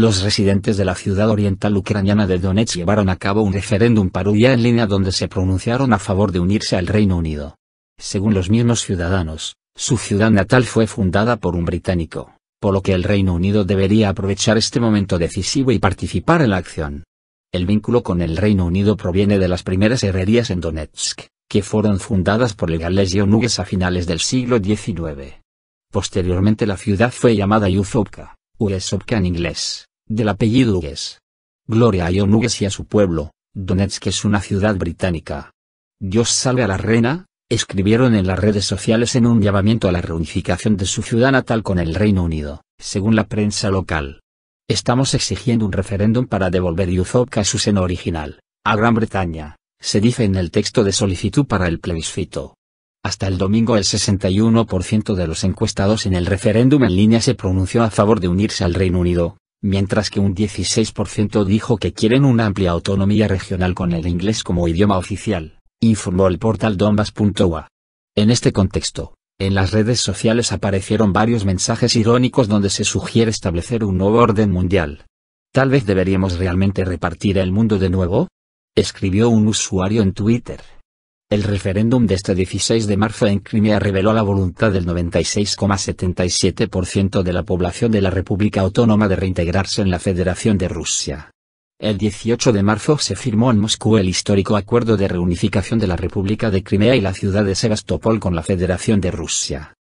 Los residentes de la ciudad oriental ucraniana de Donetsk llevaron a cabo un referéndum parulla en línea donde se pronunciaron a favor de unirse al Reino Unido. Según los mismos ciudadanos, su ciudad natal fue fundada por un británico, por lo que el Reino Unido debería aprovechar este momento decisivo y participar en la acción. El vínculo con el Reino Unido proviene de las primeras herrerías en Donetsk, que fueron fundadas por el y Nugues a finales del siglo XIX. Posteriormente la ciudad fue llamada Yuzovka, Uesovka en inglés, del apellido Hughes. Gloria a John Hughes y a su pueblo, Donetsk es una ciudad británica. Dios salve a la reina, escribieron en las redes sociales en un llamamiento a la reunificación de su ciudad natal con el Reino Unido, según la prensa local. Estamos exigiendo un referéndum para devolver Yuzovka a su seno original, a Gran Bretaña, se dice en el texto de solicitud para el plebiscito. Hasta el domingo el 61% de los encuestados en el referéndum en línea se pronunció a favor de unirse al Reino Unido, mientras que un 16% dijo que quieren una amplia autonomía regional con el inglés como idioma oficial, informó el portal Donbass.ua. En este contexto, en las redes sociales aparecieron varios mensajes irónicos donde se sugiere establecer un nuevo orden mundial. ¿Tal vez deberíamos realmente repartir el mundo de nuevo? escribió un usuario en Twitter. El referéndum de este 16 de marzo en Crimea reveló la voluntad del 96,77% de la población de la República Autónoma de reintegrarse en la Federación de Rusia. El 18 de marzo se firmó en Moscú el histórico acuerdo de reunificación de la República de Crimea y la ciudad de Sebastopol con la Federación de Rusia.